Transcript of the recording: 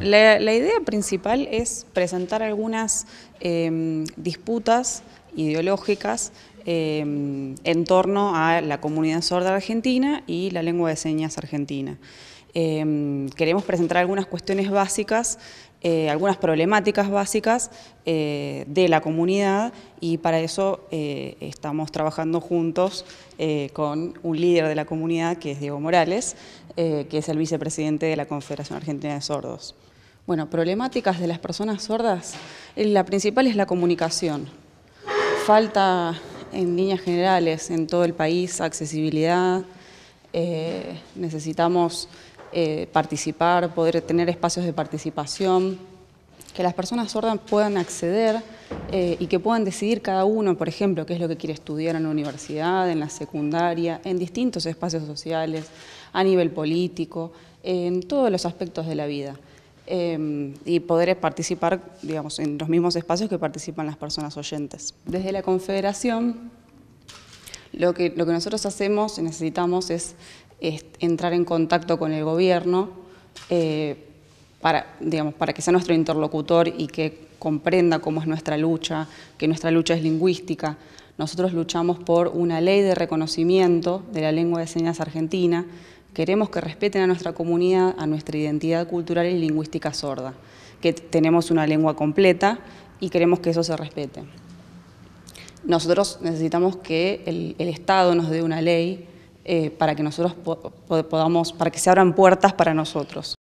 La, idea principal es presentar algunas em, disputas ideológicas em, en torno a la comunidad sorda argentina y la lengua de señas argentina. Em, queremos presentar algunas cuestiones básicas, eh, algunas problemáticas básicas eh, de la comunidad y para eso eh, estamos trabajando juntos con un líder de la comunidad que es Diego Morales, que es el vicepresidente de la Confederación Argentina de Sordos. Bueno, problemáticas de las personas sordas, eh, la principal es la comunicación. Falta en líneas generales en todo el país accesibilidad, eh, necesitamos eh, participar, poder tener espacios de participación, que las personas sordas puedan acceder y que puedan decidir cada uno, por ejemplo, qué es lo que quiere estudiar en la universidad, en la secundaria, en distintos espacios sociales, a nivel político, en todos los aspectos de la vida. Em, y poder participar digamos, en los mismos espacios que participan las personas oyentes. Desde la Confederación, lo que, lo que nosotros hacemos y necesitamos es, entrar en contacto con el gobierno eh, para que sea nuestro interlocutor y que comprenda cómo es nuestra lucha, que nuestra lucha es lingüística. Nosotros luchamos por una ley de reconocimiento de la lengua de señas argentina Queremos que respeten a nuestra comunidad, a nuestra identidad cultural y lingüística sorda, que tenemos una lengua completa y queremos que eso se respete. Nosotros necesitamos que el, Estado nos dé una ley eh, para que nosotros podamos, para que se abran puertas para nosotros.